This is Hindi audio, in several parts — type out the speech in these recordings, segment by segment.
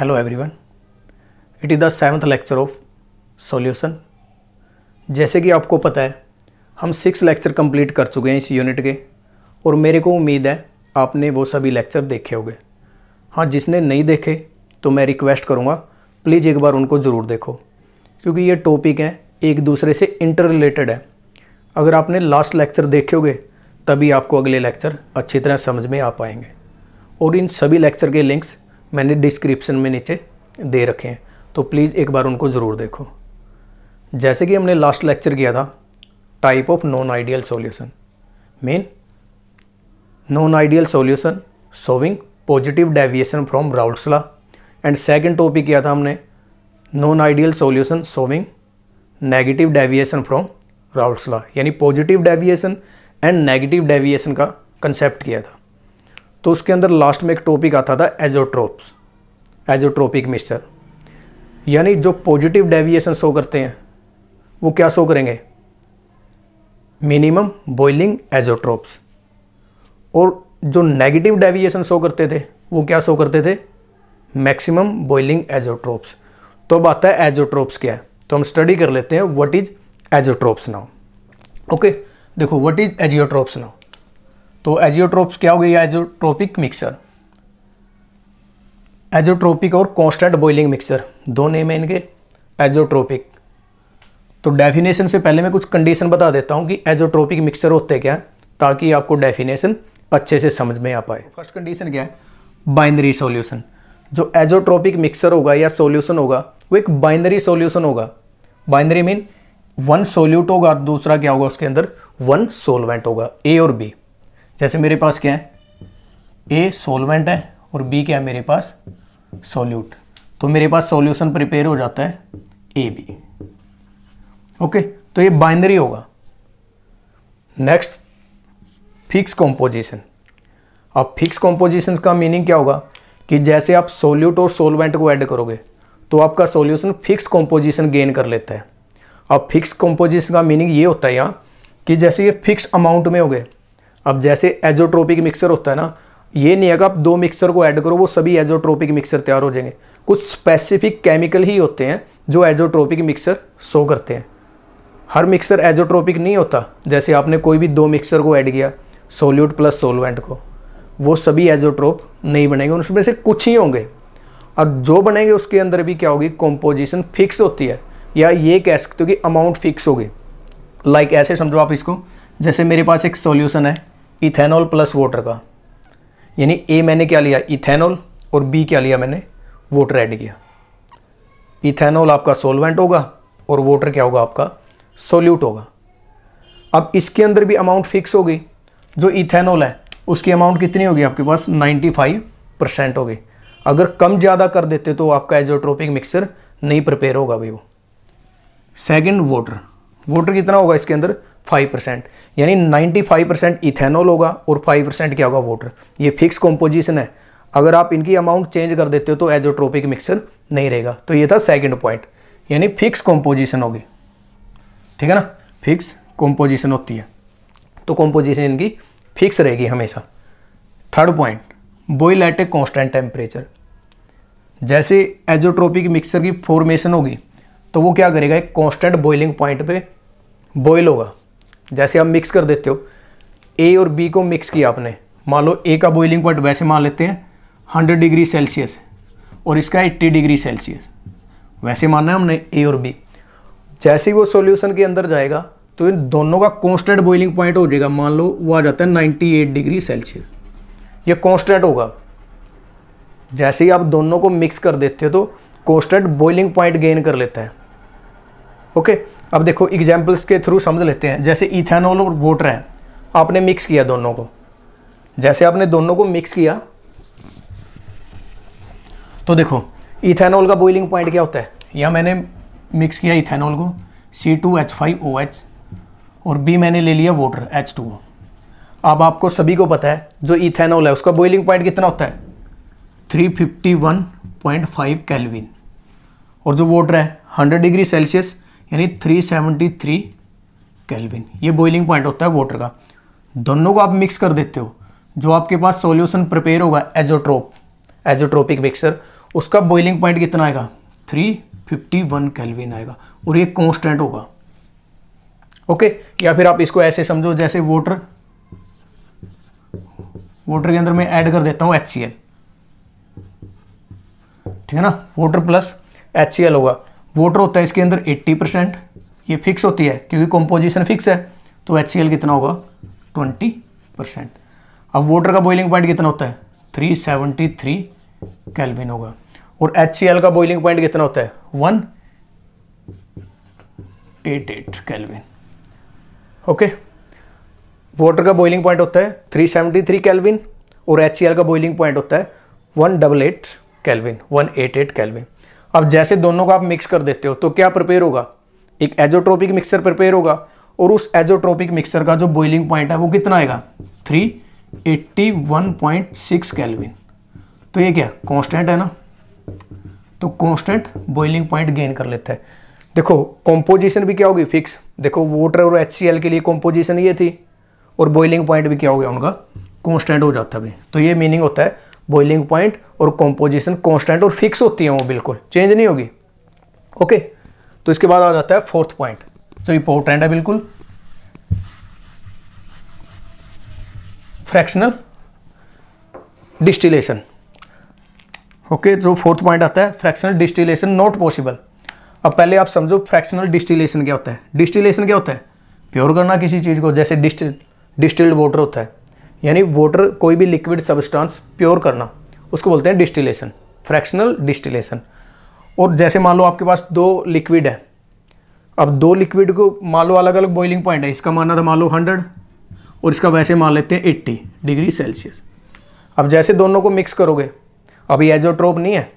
Hello everyone it is the seventh lecture of solution जैसे कि आपको पता है हम सिक्स लेक्चर कंप्लीट कर चुके हैं इस यूनिट के और मेरे को उम्मीद है आपने वो सभी लेक्चर देखे होंगे हाँ जिसने नहीं देखे तो मैं रिक्वेस्ट करूँगा प्लीज़ एक बार उनको ज़रूर देखो क्योंकि ये टॉपिक हैं एक दूसरे से इंटर रिलेटेड है अगर आपने लास्ट लेक्चर देखे होंगे तभी आपको अगले लेक्चर अच्छी तरह समझ में आ पाएंगे और इन सभी लेक्चर के लिंक्स मैंने डिस्क्रिप्शन में नीचे दे रखे हैं तो प्लीज़ एक बार उनको ज़रूर देखो जैसे कि हमने लास्ट लेक्चर किया था type of non ideal solution main non ideal solution showing positive deviation from Raoult's law and second topic किया था हमने non ideal solution showing negative deviation from Raoult's law यानी positive deviation and negative deviation का कंसेप्ट किया था तो उसके अंदर लास्ट में एक टॉपिक आता था एजोट्रोप्स एजोट्रोपिक मिक्सचर यानी जो पॉजिटिव डेविएशन शो करते हैं वो क्या शो करेंगे मिनिमम बॉइलिंग एजोट्रोप्स और जो नेगेटिव डेविएशन शो करते थे वो क्या शो करते थे मैक्सिमम बॉइलिंग एजोट्रोप्स तो अब आता है एजोट्रोप्स क्या है तो हम स्टडी कर लेते हैं what is azeotropes now okay देखो व्हाट इज एजियोट्रोप्स नाउ तो एजियोट्रोप्स क्या हो गई एजोट्रोपिक मिक्सर एजोट्रोपिक और कॉन्स्टेंट बॉइलिंग मिक्सर दो नेम है इनके एजोट्रोपिक तो डेफिनेशन से पहले मैं कुछ कंडीशन बता देता हूँ कि एजोट्रोपिक मिक्सर होते क्या ताकि आपको डेफिनेशन अच्छे से समझ में आ पाए फर्स्ट कंडीशन क्या है बाइनरी सॉल्यूशन जो एजोट्रोपिक मिक्सर होगा या सॉल्यूशन होगा वो एक बाइनरी सॉल्यूशन होगा बाइनरी मीन वन सोल्यूट होगा दूसरा क्या होगा उसके अंदर वन सोलवेंट होगा ए और बी जैसे मेरे पास क्या है ए सोलवेंट है और बी क्या है मेरे पास सोल्यूट तो मेरे पास सॉल्यूशन प्रिपेयर हो जाता है ए बी ओके तो ये बाइनरी होगा नेक्स्ट फिक्स कॉम्पोजिशन अब फिक्स कॉम्पोजिशन का मीनिंग क्या होगा कि जैसे आप सोल्यूट और सोलवेंट को ऐड करोगे तो आपका सॉल्यूशन फिक्स कॉम्पोजिशन गेन कर लेता है अब फिक्स कॉम्पोजिशन का मीनिंग ये होता है यहाँ कि जैसे ये फिक्स अमाउंट में हो गए अब जैसे एजोट्रोपिक मिक्सर होता है ना ये नहीं है आप दो मिक्सर को ऐड करो वो सभी एजोट्रोपिक मिक्सर तैयार हो जाएंगे कुछ स्पेसिफिक केमिकल ही होते हैं जो एजोट्रोपिक मिक्सर शो करते हैं हर मिक्सर एजोट्रोपिक नहीं होता जैसे आपने कोई भी दो मिक्सर को ऐड किया सोल्यूट प्लस सोलवेंट को वो सभी एजोट्रोप नहीं बनेंगे उसमें से कुछ ही होंगे और जो बनेंगे उसके अंदर भी क्या होगी कॉम्पोजिशन फिक्स होती है या ये कह सकते हो कि अमाउंट फिक्स होगी लाइक like ऐसे समझो आप इसको जैसे मेरे पास एक सोल्यूशन है इथेनॉल प्लस वाटर का यानी ए मैंने क्या लिया इथेनॉल और बी क्या लिया मैंने वाटर ऐड किया इथेनॉल आपका सोलवेंट होगा और वाटर क्या होगा आपका सोल्यूट होगा अब इसके अंदर भी अमाउंट फिक्स होगी जो इथेनॉल है उसकी अमाउंट कितनी होगी आपके पास 95 परसेंट होगी अगर कम ज़्यादा कर देते तो आपका एजोट्रोपिक मिक्सचर नहीं प्रिपेयर होगा भाई वो सेकेंड वाटर वाटर कितना होगा इसके अंदर फाइव परसेंट यानी नाइन्टी फाइव परसेंट इथेनॉल होगा और फाइव परसेंट क्या होगा वाटर ये फिक्स कॉम्पोजिशन है अगर आप इनकी अमाउंट चेंज कर देते हो तो एजोट्रोपिक मिक्सचर नहीं रहेगा तो ये था सेकेंड पॉइंट यानी फिक्स कॉम्पोजिशन होगी ठीक है ना फिक्स कॉम्पोजिशन होती है तो कॉम्पोजिशन इनकी फिक्स रहेगी हमेशा third point boil at a constant temperature जैसे एजोट्रोपिक मिक्सचर की फॉर्मेशन होगी तो वो क्या करेगा एक कॉन्स्टेंट बॉइलिंग पॉइंट पे बॉयल होगा जैसे आप मिक्स कर देते हो ए और बी को मिक्स किया आपने मान लो ए का बॉइलिंग पॉइंट वैसे मान लेते हैं हंड्रेड डिग्री सेल्सियस और इसका एट्टी डिग्री सेल्सियस वैसे मानना है हमने ए और बी जैसे ही वो सॉल्यूशन के अंदर जाएगा तो इन दोनों का कॉन्स्टेंट बॉइलिंग पॉइंट हो जाएगा मान लो वो आ जाता है 98 डिग्री सेल्सियस ये कॉन्स्टेंट होगा जैसे ही आप दोनों को मिक्स कर देते हो तो कॉन्स्टेंट बॉइलिंग पॉइंट गेन कर लेता है ओके अब देखो एग्जाम्पल्स के थ्रू समझ लेते हैं जैसे इथेनॉल और वोटर है आपने मिक्स किया दोनों को जैसे आपने दोनों को मिक्स किया तो देखो इथेनॉल का बॉइलिंग पॉइंट क्या होता है या मैंने मिक्स किया इथेनॉल को C two H five O H और बी मैंने ले लिया वोटर एच टू ओ अब आपको सभी को पता है जो इथेनॉल है उसका बॉइलिंग पॉइंट कितना होता है 351.5 केल्विन और जो वोटर है 100 डिग्री सेल्सियस यानी 373 कैलविन ये बॉइलिंग पॉइंट होता है वाटर का दोनों को आप मिक्स कर देते हो जो आपके पास सॉल्यूशन प्रिपेयर होगा एजोट्रोप एजोट्रोपिक मिक्सर उसका बॉइलिंग पॉइंट कितना आएगा 351 कैलविन आएगा और ये कॉन्स्टेंट होगा ओके या फिर आप इसको ऐसे समझो जैसे वोटर वोटर के अंदर मैं ऐड कर देता हूँ एच ठीक है ना वोटर प्लस एच होगा वोटर होता है इसके अंदर 80 परसेंट ये फिक्स होती है क्योंकि कंपोजिशन फिक्स है तो एच कितना होगा 20 परसेंट अब वोटर का बॉइलिंग पॉइंट कितना होता है 373 कैलविन होगा और एच का बॉइलिंग पॉइंट कितना होता है one eight eight kelvin okay water का बॉइलिंग पॉइंट होता है 373 कैलविन और एच का बॉइलिंग पॉइंट होता है one double eight kelvin one eight eight kelvin अब जैसे दोनों को आप मिक्स कर देते हो तो क्या प्रिपेयर होगा एक एजोट्रोपिक मिक्सचर प्रिपेयर होगा और उस एजोट्रोपिक मिक्सचर का जो बॉइलिंग पॉइंट है वो कितना आएगा 381.6 केल्विन तो ये क्या कांस्टेंट है ना तो कांस्टेंट बॉइलिंग पॉइंट गेन कर लेता है देखो कॉम्पोजिशन भी क्या होगी फिक्स देखो वोटर और एच के लिए कॉम्पोजिशन ये थी और बॉइलिंग पॉइंट भी क्या हो गया उनका कॉन्स्टेंट हो जाता भी तो ये मीनिंग होता है बॉइलिंग पॉइंट और कॉम्पोजिशन कॉन्स्टेंट और फिक्स होती है वो बिल्कुल चेंज नहीं होगी ओके तो इसके बाद आ जाता है फोर्थ पॉइंट जो इंपॉर्टेंट है बिल्कुल फ्रैक्शनल डिस्टिलेशन ओके जो फोर्थ पॉइंट आता है फ्रैक्शनल डिस्टिलेशन नॉट पॉसिबल अब पहले आप समझो फ्रैक्शनल डिस्टिलेशन क्या होता है डिस्टिलेशन क्या होता है प्योर करना किसी चीज़ को जैसे डिस्टिल डिस्टिल्ड वाटर होता है यानी वाटर कोई भी लिक्विड सब्सटेंस प्योर करना उसको बोलते हैं डिस्टिलेशन फ्रैक्शनल डिस्टिलेशन और जैसे मान लो आपके पास दो लिक्विड है अब दो लिक्विड को मान लो अलग अलग बॉइलिंग पॉइंट है इसका मानना था मान लो हंड्रेड और इसका वैसे मान लेते हैं एट्टी डिग्री सेल्सियस अब जैसे दोनों को मिक्स करोगे अभी एजोट्रोप नहीं है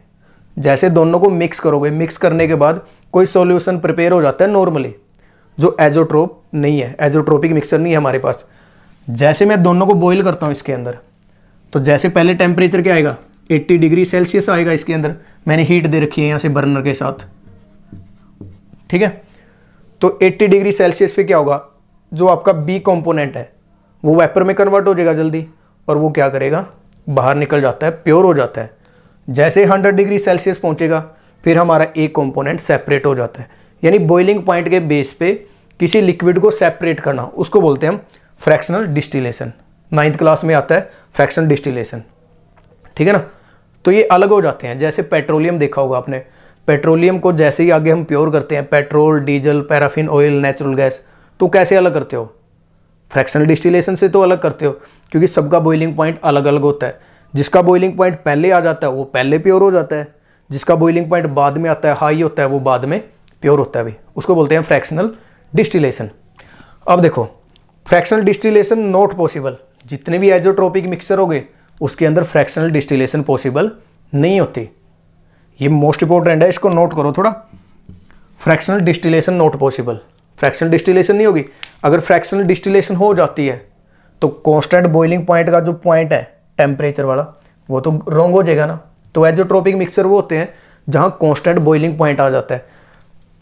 जैसे दोनों को मिक्स करोगे मिक्स करने के बाद कोई सॉल्यूशन प्रिपेयर हो जाता है नॉर्मली जो एजोट्रोप नहीं है एजोट्रोपिक मिक्सर नहीं है हमारे पास जैसे मैं दोनों को बॉईल करता हूँ इसके अंदर तो जैसे पहले टेम्परेचर क्या आएगा 80 डिग्री सेल्सियस आएगा इसके अंदर मैंने हीट दे रखी है यहाँ से बर्नर के साथ ठीक है तो 80 डिग्री सेल्सियस पे क्या होगा जो आपका बी कंपोनेंट है वो वेपर में कन्वर्ट हो जाएगा जल्दी और वो क्या करेगा बाहर निकल जाता है प्योर हो जाता है जैसे हंड्रेड डिग्री सेल्सियस पहुँचेगा फिर हमारा ए कॉम्पोनेंट सेपरेट हो जाता है यानी बॉइलिंग पॉइंट के बेस पे किसी लिक्विड को सेपरेट करना उसको बोलते हैं हम फ्रैक्शनल डिस्टिलेशन नाइन्थ क्लास में आता है फ्रैक्शनल डिस्टिलेशन ठीक है ना तो ये अलग हो जाते हैं जैसे पेट्रोलियम देखा होगा आपने पेट्रोलियम को जैसे ही आगे हम प्योर करते हैं petrol diesel paraffin oil natural gas तो कैसे अलग करते हो फ्रैक्शनल डिस्टिलेशन से तो अलग करते हो क्योंकि सबका बॉइलिंग पॉइंट अलग अलग होता है जिसका बॉइलिंग पॉइंट पहले आ जाता है वो पहले प्योर हो जाता है जिसका बॉइलिंग पॉइंट बाद में आता है हाई होता है वो बाद में प्योर होता है भी उसको बोलते हैं फ्रैक्शनल डिस्टिलेशन अब देखो फ्रैक्शनल डिस्टिलेशन नॉट पॉसिबल जितने भी एजोट्रोपिक मिक्सर हो गए उसके अंदर फ्रैक्शनल डिस्टिलेशन पॉसिबल नहीं होती ये मोस्ट इंपॉर्टेंट है इसको नोट करो थोड़ा fractional distillation not possible fractional distillation नहीं होगी अगर फ्रैक्शनल डिस्टिलेशन हो जाती है तो कॉन्स्टेंट बॉइलिंग पॉइंट का जो पॉइंट है टेम्परेचर वाला वो तो रॉन्ग हो जाएगा ना तो एजोट्रोपिक मिक्सर वो होते हैं जहाँ कॉन्स्टेंट बॉइलिंग पॉइंट आ जाता है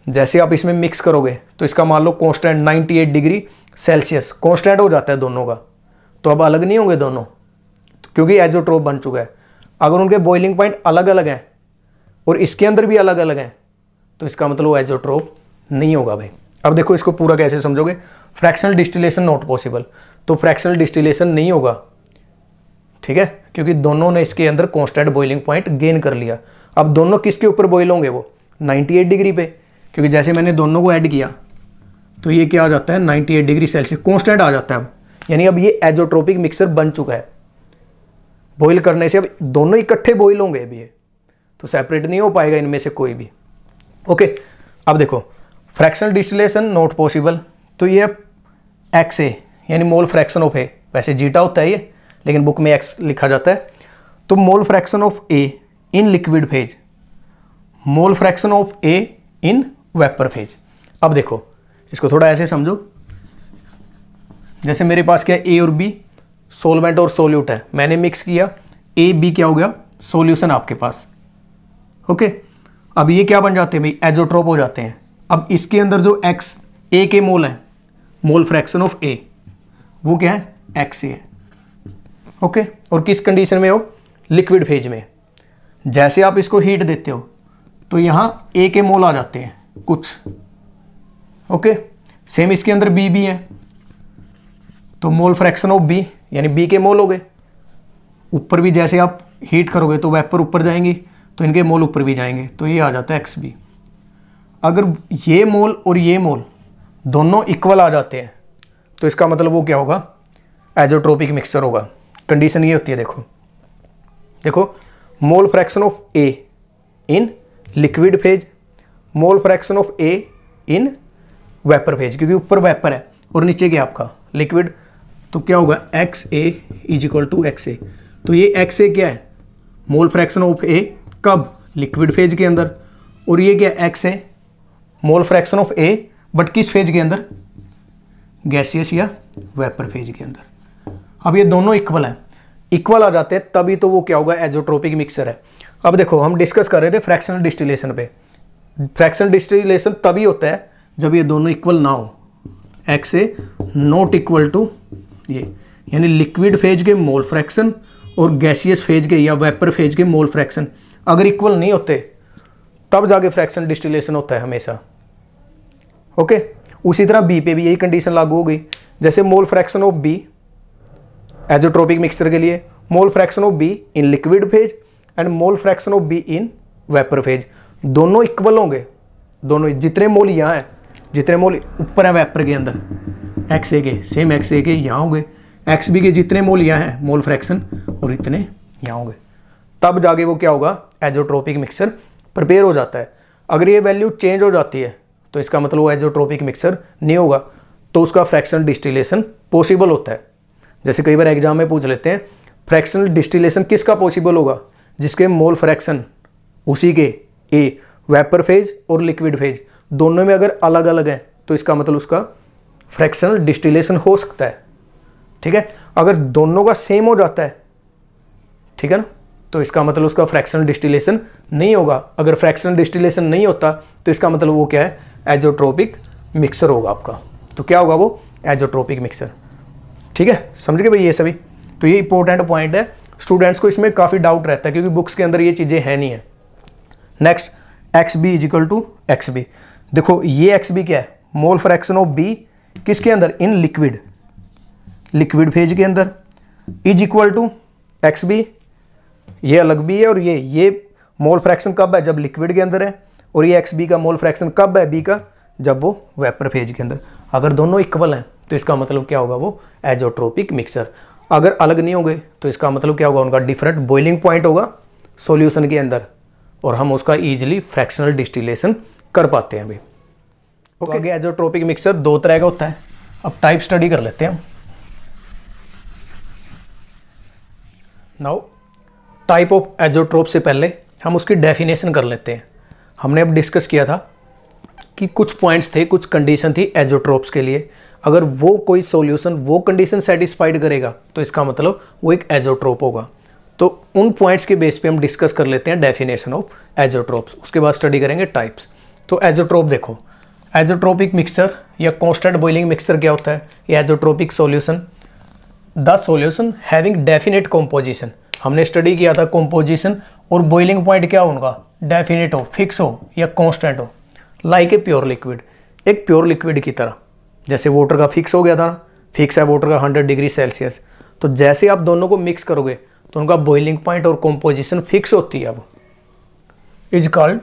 जैसे आप इसमें मिक्स करोगे तो इसका मान लो ninety eight degree Celsius constant हो जाता है दोनों का तो अब अलग नहीं होंगे दोनों क्योंकि एजोट्रोप बन चुका है अगर उनके बॉइलिंग पॉइंट अलग अलग हैं और इसके अंदर भी अलग अलग हैं तो इसका मतलब वो एजोट्रोप नहीं होगा भाई अब देखो इसको पूरा कैसे समझोगे फ्रैक्शनल डिस्टिलेशन नॉट पॉसिबल तो फ्रैक्शनल डिस्टिलेशन नहीं होगा ठीक है क्योंकि दोनों ने इसके अंदर कॉन्स्टेंट बॉइलिंग पॉइंट गेन कर लिया अब दोनों किसके ऊपर बॉयल होंगे वो 98 डिग्री पे क्योंकि जैसे मैंने दोनों को ऐड किया तो ये क्या आ जाता है 98 डिग्री सेल्सियस कॉन्स्टेंट आ जाता है अब यानी अब ये एजोट्रोपिक मिक्सर बन चुका है बॉइल करने से अब दोनों इकट्ठे बॉइल होंगे अभी ये तो सेपरेट नहीं हो पाएगा इनमें से कोई भी ओके अब देखो फ्रैक्शनल डिस्टिलेशन नॉट पॉसिबल तो ये एक्स ए यानी मोल फ्रैक्शन ऑफ ए वैसे जीटा होता है ये लेकिन बुक में एक्स लिखा जाता है तो mole fraction of A in liquid phase mole fraction of A in vapour phase अब देखो इसको थोड़ा ऐसे समझो जैसे मेरे पास क्या ए और बी सोलवेंट और सोल्यूट है मैंने मिक्स किया ए बी क्या हो गया सोल्यूशन आपके पास ओके अब ये क्या बन जाते हैं भाई एजोट्रोप हो जाते हैं अब इसके अंदर जो एक्स ए के मोल है मोल फ्रैक्शन ऑफ ए वो क्या है एक्स ए है ओके और किस कंडीशन में हो लिक्विड फेज में जैसे आप इसको हीट देते हो तो यहाँ ए के मोल आ जाते हैं कुछ ओके सेम इसके अंदर बी भी है तो मोल फ्रैक्शन ऑफ बी यानी बी के मोल हो गए ऊपर भी जैसे आप हीट करोगे तो वेपर ऊपर जाएंगी तो इनके मोल ऊपर भी जाएंगे तो ये आ जाता है एक्स बी अगर ये मोल और ये मोल दोनों इक्वल आ जाते हैं तो इसका मतलब वो क्या होगा एजोट्रोपिक मिक्सचर होगा कंडीशन ये होती है देखो देखो mole fraction of A in liquid phase mole fraction of A in vapour phase क्योंकि ऊपर वेपर है और नीचे गया आपका लिक्विड तो क्या होगा X A is equal to X A तो ये एक्स ए क्या है मोल फ्रैक्शन ऑफ ए कब लिक्विड फेज के अंदर और ये क्या X A mole fraction of A but किस फेज के अंदर गैसियस या वेपर फेज के अंदर अब ये दोनों इक्वल हैं इक्वल आ जाते हैं तभी तो वो क्या होगा एजोट्रोपिक मिक्सर है अब देखो हम डिस्कस कर रहे थे फ्रैक्शनल डिस्टिलेशन पे फ्रैक्शनल डिस्टिलेशन तभी होता है जब ये दोनों इक्वल ना हो X A not equal to ये यानी लिक्विड फेज के मोल फ्रैक्शन और गैसियस फेज के या वेपर फेज के मोल फ्रैक्शन अगर इक्वल नहीं होते तब जाके फ्रैक्शन डिस्टिलेशन होता है हमेशा ओके उसी तरह बी पे भी यही कंडीशन लागू हो गई जैसे mole fraction of B azeotropic mixture के लिए mole fraction of B in liquid phase and mole fraction of B in vapour phase दोनों इक्वल होंगे दोनों जितने मोल यहाँ हैं जितने मोल ऊपर है वेपर के अंदर एक्स ए के सेम एक्स ए के यहाँ होंगे एक्स बी के जितने मोल यहाँ हैं मोल फ्रैक्शन और इतने यहाँ होंगे तब जाके वो क्या होगा एजोट्रोपिक मिक्सर प्रिपेयर हो जाता है अगर ये वैल्यू चेंज हो जाती है तो इसका मतलब वो एजोट्रोपिक मिक्सर नहीं होगा तो उसका फ्रैक्शन डिस्टिलेशन पॉसिबल होता है जैसे कई बार एग्जाम में पूछ लेते हैं फ्रैक्शनल डिस्टिलेशन किसका पॉसिबल होगा जिसके मोल फ्रैक्शन उसी के ए वेपर फेज और लिक्विड फेज दोनों में अगर अलग अलग है तो इसका मतलब उसका फ्रैक्शनल डिस्टिलेशन हो सकता है ठीक है अगर दोनों का सेम हो जाता है ठीक है ना तो इसका मतलब उसका फ्रैक्शनल डिस्टिलेशन नहीं होगा अगर फ्रैक्शनल डिस्टिलेशन नहीं होता तो इसका मतलब वो क्या है एजोट्रोपिक मिक्सर होगा आपका तो क्या होगा वो एजोट्रोपिक मिक्सर ठीक है समझ गए भाई ये सभी तो ये इंपॉर्टेंट पॉइंट है स्टूडेंट्स को इसमें काफ़ी डाउट रहता है क्योंकि बुक्स के अंदर ये चीज़ें हैं नहीं है next X B equal to X B देखो ये एक्स बी क्या है मोल फ्रैक्शन ऑफ बी किसके अंदर इन लिक्विड लिक्विड फेज के अंदर is equal to X B ये अलग भी है और ये ये मोल फ्रैक्शन कब है जब लिक्विड के अंदर है और ये एक्स बी का मोल फ्रैक्शन कब है बी का जब वो वेपर फेज के अंदर अगर दोनों इक्वल हैं तो इसका मतलब क्या होगा वो एजोट्रोपिक मिक्सर अगर अलग नहीं होंगे तो इसका मतलब क्या होगा उनका डिफरेंट बॉइलिंग पॉइंट होगा सॉल्यूशन के अंदर और हम उसका ईजिली फ्रैक्शनल डिस्टिलेशन कर पाते हैं अभी ओके तो okay. तो एजोट्रोपिक मिक्सर दो तरह का होता है अब टाइप स्टडी कर लेते हैं नाउ टाइप ऑफ एजोट्रोप से पहले हम उसकी डेफिनेशन कर लेते हैं हमने अब डिस्कस किया था कि कुछ पॉइंट्स थे कुछ कंडीशन थी एजोट्रोप्स के लिए अगर वो कोई सॉल्यूशन वो कंडीशन सेटिस्फाइड करेगा तो इसका मतलब वो एक एजोट्रोप होगा तो उन पॉइंट्स के बेस पे हम डिस्कस कर लेते हैं डेफिनेशन ऑफ एजोट्रोप्स उसके बाद स्टडी करेंगे टाइप्स तो एजोट्रोप देखो एजोट्रोपिक मिक्सचर या कॉन्स्टेंट बॉइलिंग मिक्सचर क्या होता है ये azeotropic solution the solution having definite composition हमने स्टडी किया था कॉम्पोजिशन और बॉइलिंग पॉइंट क्या उनका डेफिनेट हो फिक्स हो या कॉन्स्टेंट हो लाइक ए प्योर लिक्विड एक प्योर लिक्विड की तरह जैसे वाटर का फिक्स हो गया था फिक्स है वाटर का 100 डिग्री सेल्सियस तो जैसे आप दोनों को मिक्स करोगे तो उनका बॉइलिंग पॉइंट और कॉम्पोजिशन फिक्स होती है अब is called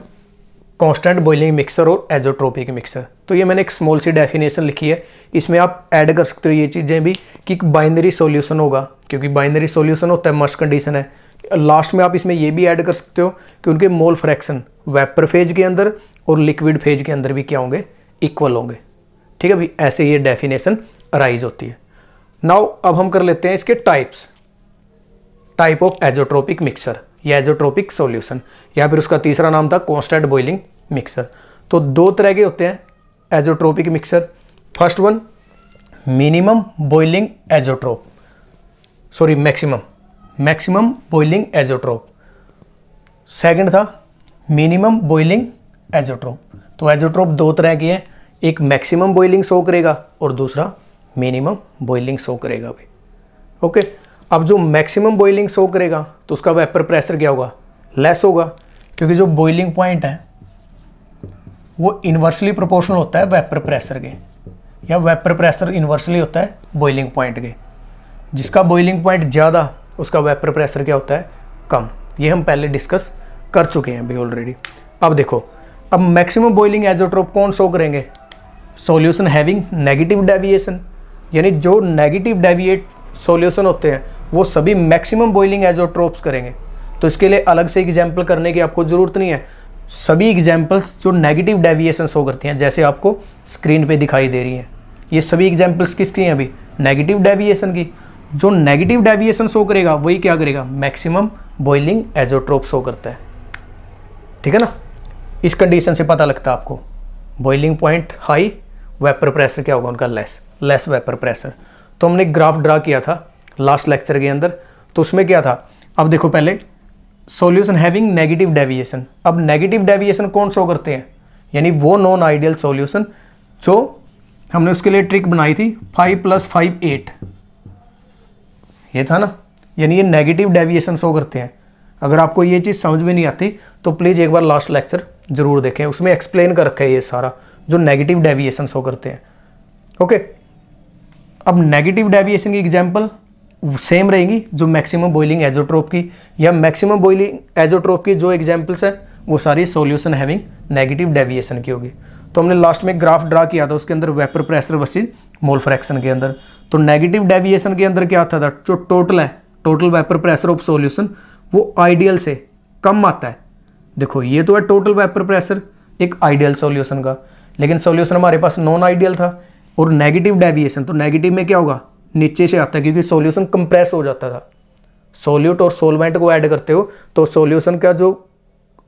constant boiling mixer और एजोट्रोपिक मिक्सर तो ये मैंने एक स्मॉल सी डेफिनेशन लिखी है इसमें आप ऐड कर सकते हो ये चीज़ें भी कि एक बाइनरी सॉल्यूशन होगा क्योंकि बाइनरी सॉल्यूशन होता है मस्ट कंडीशन है लास्ट में आप इसमें ये भी ऐड कर सकते हो कि उनके मोल फ्रैक्शन वेपर फेज के अंदर और लिक्विड फेज के अंदर भी क्या होंगे इक्वल होंगे ठीक है भाई ऐसे ये डेफिनेशन अराइज होती है नाउ अब हम कर लेते हैं इसके types type of azeotropic mixer या एजोट्रोपिक सोल्यूशन या फिर उसका तीसरा नाम था कॉन्स्टेंट बॉइलिंग मिक्सर तो दो तरह के होते हैं azeotropic mixer first one minimum boiling azeotrope sorry maximum maximum boiling azeotrope second था मिनिमम बॉइलिंग एजोट्रोप तो एजोट्रोप दो तरह के हैं एक मैक्सिमम बॉइलिंग शो करेगा और दूसरा मिनिमम बॉइलिंग शो करेगा भाई ओके okay? अब जो मैक्सिमम बॉइलिंग शो करेगा तो उसका वेपर प्रेशर क्या होगा लेस होगा क्योंकि जो बॉइलिंग पॉइंट है वो इन्वर्सली प्रोपोर्शनल होता है वेपर प्रेशर के या वेपर प्रेशर इन्वर्सली होता है बॉइलिंग पॉइंट के जिसका बॉइलिंग पॉइंट ज़्यादा उसका वेपर प्रेशर क्या होता है कम ये हम पहले डिस्कस कर चुके हैं अभी ऑलरेडी अब देखो अब मैक्सिमम बॉइलिंग एजोट्रोप कौन शो करेंगे सॉल्यूशन हैविंग नेगेटिव डेविएशन यानी जो नेगेटिव डेविएट सोल्यूशन होते हैं वो सभी मैक्सिमम बॉइलिंग एजोट्रोप्स करेंगे तो इसके लिए अलग से एग्जाम्पल करने की आपको ज़रूरत नहीं है सभी एग्जाम्पल्स जो नेगेटिव डेविएशन शो करती हैं जैसे आपको स्क्रीन पे दिखाई दे रही हैं ये सभी एग्जाम्पल्स किसकी हैं अभी नेगेटिव डेविएशन की जो नेगेटिव डेविएशन शो करेगा वही क्या करेगा मैक्सिमम बॉइलिंग एजोट्रोप शो करता है ठीक है ना इस कंडीशन से पता लगता है आपको boiling point high vapour pressure क्या होगा उनका लेस लेस वेपर प्रेशर तो हमने ग्राफ ड्रा किया था लास्ट लेक्चर के अंदर तो उसमें क्या था अब देखो पहले सोल्यूशन हैविंग नेगेटिव डेविएशन अब नेगेटिव डेविएशन कौन शो करते हैं यानी वो नॉन आइडियल सोल्यूशन जो हमने उसके लिए ट्रिक बनाई थी फाइव प्लस फाइव एट ये था ना यानी ये नेगेटिव डेविएशन शो करते हैं अगर आपको ये चीज़ समझ में नहीं आती तो प्लीज़ एक बार लास्ट लेक्चर ज़रूर देखें उसमें एक्सप्लेन कर रखा है ये सारा जो नेगेटिव डेविएशन शो करते हैं ओके अब नेगेटिव डेविएशन की एग्जाम्पल सेम रहेंगी जो मैक्सिमम बॉइलिंग एजोट्रोप की या मैक्सिमम बॉइलिंग एजोट्रोप की जो एग्जाम्पल्स है वो सारी सोल्यूशन हैविंग नेगेटिव डेविएशन की होगी तो हमने लास्ट में ग्राफ ड्रा किया था उसके अंदर vapour pressure versus mole fraction के अंदर तो नेगेटिव डेविएशन के अंदर क्या आता था जो टोटल है total vapour pressure of solution वो आइडियल से कम आता है देखो ये तो है टोटल वेपर प्रेशर एक आइडियल सोल्यूशन का लेकिन सोल्यूशन हमारे पास नॉन आइडियल था और नेगेटिव डेविएशन तो नेगेटिव में क्या होगा नीचे से आता है क्योंकि सोल्यूशन कंप्रेस हो जाता था सोल्यूट और सोलवेंट को ऐड करते हो तो सोल्यूशन का जो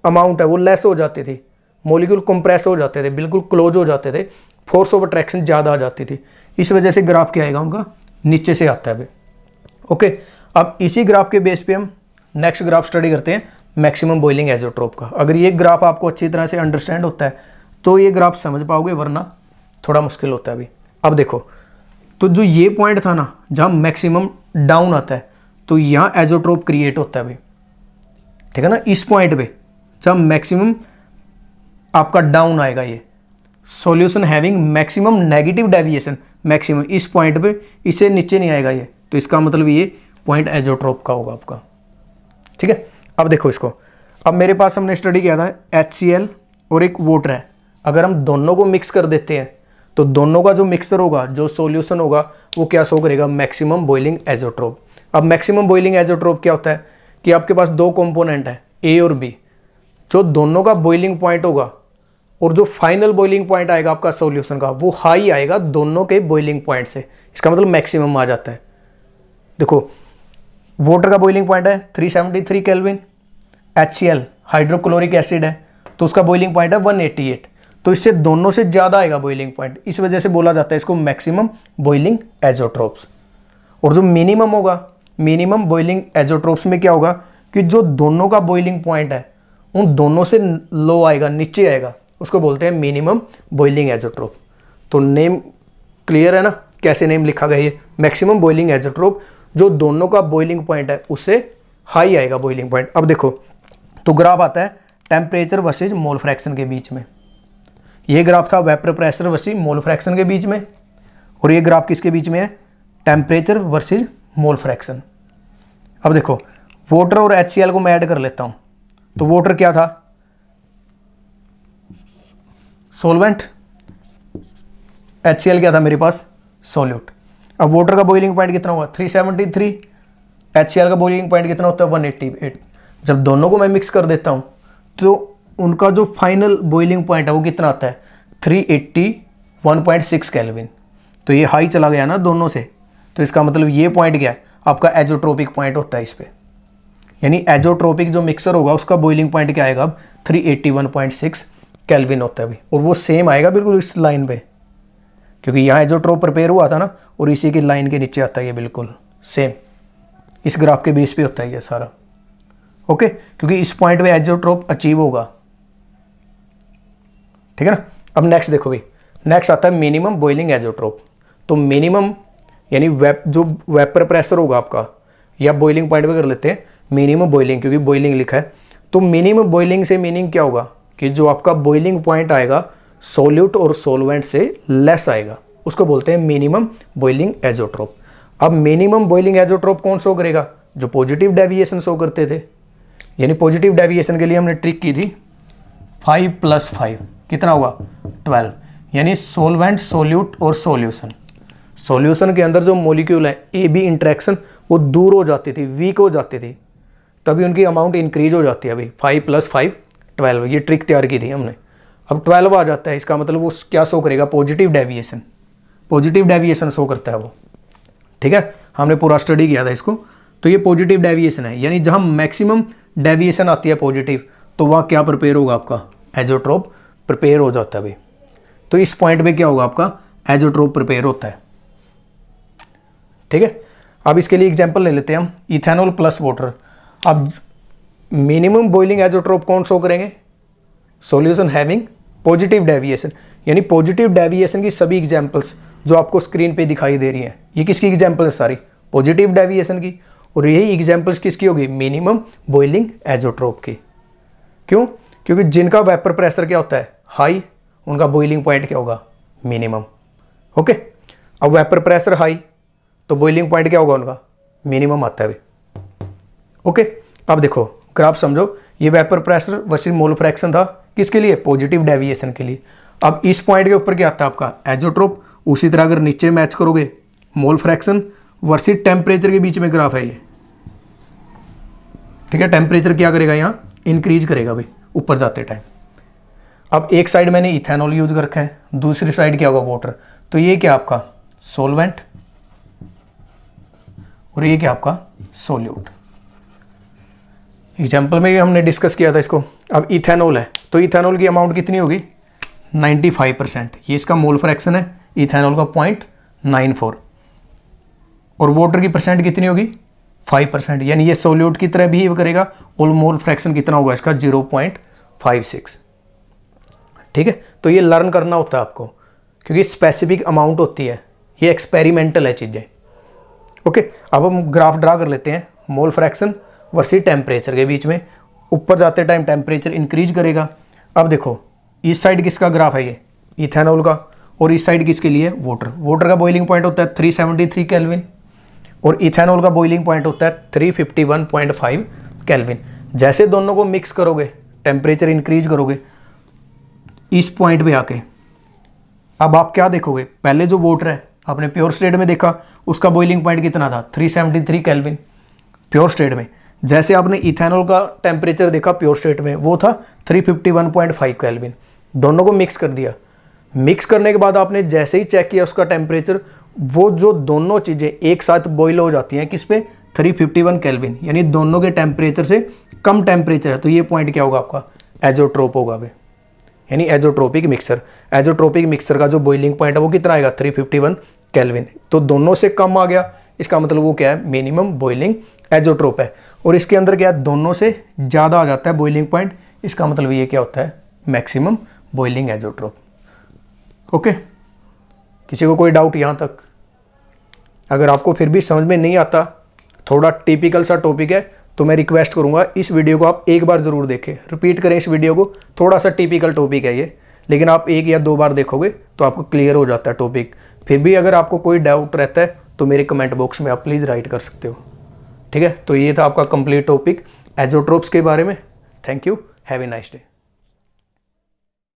अमाउंट है वो लेस हो जाती थी मोलिक्यूल कंप्रेस हो जाते थे बिल्कुल क्लोज हो जाते थे फोर्स ऑफ अट्रैक्शन ज़्यादा आ जाती थी इस वजह से ग्राफ क्या आएगा उनका नीचे से आता है अभी ओके अब इसी ग्राफ के बेस पे हम नेक्स्ट ग्राफ स्टडी करते हैं मैक्सिमम बॉइलिंग एजोट्रोप का अगर ये ग्राफ आपको अच्छी तरह से अंडरस्टैंड होता है तो ये ग्राफ समझ पाओगे वरना थोड़ा मुश्किल होता है अभी अब देखो तो जो ये पॉइंट था ना जहाँ मैक्सिमम डाउन आता है तो यहाँ एजोट्रोप क्रिएट होता है भाई ठीक है ना इस पॉइंट पे जहाँ मैक्सिमम आपका डाउन आएगा ये solution having maximum negative deviation maximum इस पॉइंट पे इसे नीचे नहीं आएगा ये तो इसका मतलब ये पॉइंट एजोट्रोप का होगा आपका ठीक है अब देखो इसको अब मेरे पास हमने स्टडी किया था एच और एक वोटर है अगर हम दोनों को मिक्स कर देते हैं तो दोनों का जो मिक्सर होगा जो सोल्यूशन होगा वो क्या शो करेगा मैक्सिमम बॉइलिंग एजोट्रोप अब मैक्सिमम बॉइलिंग एजोट्रोप क्या होता है कि आपके पास दो कॉम्पोनेंट है ए और बी जो दोनों का बॉइलिंग पॉइंट होगा और जो फाइनल बॉइलिंग पॉइंट आएगा आपका सोल्यूशन का वो हाई आएगा दोनों के बॉइलिंग पॉइंट से इसका मतलब मैक्सिमम आ जाता है देखो वाटर का बॉइलिंग पॉइंट है 373 seventy three kelvin H hydrochloric acid है तो उसका बॉइलिंग पॉइंट है 188 तो इससे दोनों से ज़्यादा आएगा बॉइलिंग पॉइंट इस वजह से बोला जाता है इसको मैक्सिमम बॉइलिंग एजोट्रोप्स और जो मिनिमम होगा मिनिमम बॉइलिंग एजोट्रोप्स में क्या होगा कि जो दोनों का बॉइलिंग पॉइंट है उन दोनों से लो आएगा नीचे आएगा उसको बोलते हैं मिनिमम बॉइलिंग एजोट्रोप तो नेम क्लियर है ना कैसे नेम लिखा गया ये मैक्सिमम बॉइलिंग एजोट्रोप जो दोनों का बॉइलिंग पॉइंट है उससे हाई आएगा बॉइलिंग पॉइंट अब देखो तो ग्राफ आता है टेम्परेचर वर्सेज मोल फ्रैक्शन के बीच में ये ग्राफ था vapour pressure versus mole fraction के बीच में और ये ग्राफ किसके बीच में है टेम्परेचर वर्सेज मोल फ्रैक्शन अब देखो वोटर और एच को मैं ऐड कर लेता हूँ तो वोटर क्या था सोलवेंट एच क्या था मेरे पास सोल्यूट अब वोटर का बॉइलिंग पॉइंट कितना हुआ 373 एच का बॉइलिंग पॉइंट कितना होता है 188 जब दोनों को मैं मिक्स कर देता हूँ तो उनका जो फाइनल बॉइलिंग पॉइंट है वो कितना आता है three eighty one point six kelvin तो ये हाई चला गया ना दोनों से तो इसका मतलब ये पॉइंट क्या है आपका एजोट्रोपिक पॉइंट होता है इस पर यानी एजोट्रोपिक जो मिक्सर होगा उसका बॉइलिंग पॉइंट क्या आएगा अब three eighty one point six kelvin होता है अभी और वो सेम आएगा बिल्कुल इस लाइन पे क्योंकि यहाँ एजोट्रोप प्रिपेयर हुआ था ना और इसी की लाइन के नीचे आता है ये बिल्कुल सेम इस ग्राफ के बेस पे होता है ये सारा ओके क्योंकि इस पॉइंट पे एजोट्रोप अचीव होगा ठीक है ना अब नेक्स्ट देखो भाई नेक्स्ट आता है मिनिमम बॉइलिंग एजोट्रोप तो मिनिमम यानी वेप जो वेपर प्रेशर होगा आपका या बॉइलिंग पॉइंट पे कर लेते हैं मिनिमम बॉइलिंग क्योंकि बॉइलिंग लिखा है तो मिनिमम बॉइलिंग से मीनिंग क्या होगा कि जो आपका बॉइलिंग पॉइंट आएगा सोल्यूट और सोलवेंट से लेस आएगा उसको बोलते हैं मिनिमम बॉइलिंग एजोट्रोप अब मिनिमम बॉइलिंग एजोट्रोप कौन शो करेगा जो पॉजिटिव डेविएशन शो करते थे यानी पॉजिटिव डेविएशन के लिए हमने ट्रिक की थी फाइव प्लस फाइव कितना हुआ ट्वेल्व यानी सोलवेंट सोल्यूट और सोल्यूशन सोल्यूशन के अंदर जो मोलिक्यूल है ए बी इंट्रैक्शन वो दूर हो जाती थी वीक हो जाती थी तभी उनकी अमाउंट इंक्रीज हो जाती है अभी फाइव प्लस फाइव ट्वेल्व ये ट्रिक तैयार की थी हमने अब ट्वेल्व आ जाता है इसका मतलब वो क्या शो करेगा positive deviation positive deviation show करता है वो ठीक है हमने पूरा स्टडी किया था इसको तो ये पॉजिटिव डेविएशन है यानी जहाँ मैक्सिमम डेविएशन आती है पॉजिटिव तो वहाँ क्या प्रिपेयर होगा आपका एजोट्रोप प्रिपेयर हो जाता है भाई तो इस पॉइंट में क्या होगा आपका एजोट्रोप प्रिपेयर होता है ठीक है अब इसके लिए एग्जाम्पल ले लेते हैं हम इथेनॉल प्लस वाटर अब मिनिमम बॉइलिंग एजोट्रोप कौन शो करेंगे सोल्यूशन हैविंग पॉजिटिव डेविएशन यानी पॉजिटिव डेविएशन की सभी एग्जाम्पल्स जो आपको स्क्रीन पे दिखाई दे रही हैं ये किसकी एग्जाम्पल है सारी पॉजिटिव डेविएशन की और यही एग्जाम्पल्स किसकी होगी मिनिमम बॉइलिंग एजोट्रोप की क्यों क्योंकि जिनका वेपर प्रेशर क्या होता है हाई उनका बॉइलिंग पॉइंट क्या होगा मिनिमम ओके अब वेपर प्रेशर हाई तो बॉइलिंग पॉइंट क्या होगा उनका मिनिमम आता है अभी ओके अब देखो ग्राफ समझो ये vapour pressure versus mole fraction था किसके लिए पॉजिटिव डेविएशन के लिए अब इस पॉइंट के ऊपर क्या आता है आपका एजोट्रोप उसी तरह अगर नीचे मैच करोगे मोल फ्रैक्शन वर्सेस टेम्परेचर के बीच में ग्राफ है ये ठीक है टेम्परेचर क्या करेगा यहाँ इंक्रीज करेगा भाई ऊपर जाते टाइम अब एक साइड मैंने इथेनॉल यूज कर रखा है दूसरी साइड क्या होगा वाटर तो ये क्या आपका सोलवेंट और ये क्या आपका सोल्यूट एग्जाम्पल में भी हमने डिस्कस किया था इसको अब इथेनॉल है तो इथेनॉल की अमाउंट कितनी होगी 95 परसेंट ये इसका मोल फ्रैक्शन है इथेनॉल का पॉइंट नाइन फोर और वाटर की परसेंट कितनी होगी 5 परसेंट यानी ये सोल्यूट की तरह बिहेव करेगा और मोल फ्रैक्शन कितना होगा इसका 0.56 ठीक है तो ये लर्न करना होता है आपको क्योंकि स्पेसिफिक अमाउंट होती है ये एक्सपेरिमेंटल है चीज़ें ओके अब हम ग्राफ ड्रा कर लेते हैं मोल फ्रैक्शन वर्सी टेम्परेचर के बीच में ऊपर जाते टाइम टेम्परेचर इंक्रीज करेगा अब देखो इस साइड किसका ग्राफ है ये इथेनॉल का और इस साइड किसके लिए वाटर वाटर का बॉइलिंग पॉइंट होता है 373 सेवेंटी कैलविन और इथेनॉल का बॉइलिंग पॉइंट होता है 351.5 कैलविन जैसे दोनों को मिक्स करोगे टेम्परेचर इंक्रीज करोगे इस पॉइंट पे आके अब आप क्या देखोगे पहले जो वोटर है आपने प्योर स्टेट में देखा उसका बॉइलिंग पॉइंट कितना था 373 कैलविन प्योर स्टेट में जैसे आपने इथेनॉल का टेम्परेचर देखा प्योर स्टेट में वो था 351.5 कैलविन दोनों को मिक्स कर दिया मिक्स करने के बाद आपने जैसे ही चेक किया उसका टेम्परेचर वो जो दोनों चीज़ें एक साथ बॉयल हो जाती हैं किस पे 351 कैलविन यानी दोनों के टेम्परेचर से कम टेम्परेचर है तो ये पॉइंट क्या होगा आपका एजोट्रोप होगा भाई यानी एजोट्रोपिक मिक्सर एजोट्रोपिक मिक्सर का जो बॉइलिंग पॉइंट है वो कितना आएगा 351 केल्विन तो दोनों से कम आ गया इसका मतलब वो क्या है मिनिमम बॉइलिंग एजोट्रोप है और इसके अंदर क्या है दोनों से ज़्यादा आ जाता है बॉइलिंग पॉइंट इसका मतलब ये क्या होता है मैक्सिमम बॉइलिंग एजोट्रोप ओके किसी को कोई डाउट यहाँ तक अगर आपको फिर भी समझ में नहीं आता थोड़ा टिपिकल सा टॉपिक है तो मैं रिक्वेस्ट करूँगा इस वीडियो को आप एक बार ज़रूर देखें रिपीट करें इस वीडियो को थोड़ा सा टिपिकल टॉपिक है ये लेकिन आप एक या दो बार देखोगे तो आपको क्लियर हो जाता है टॉपिक फिर भी अगर आपको कोई डाउट रहता है तो मेरे कमेंट बॉक्स में आप प्लीज़ राइट कर सकते हो ठीक है तो ये था आपका कंप्लीट टॉपिक एजोट्रोप्स के बारे में thank you have a nice day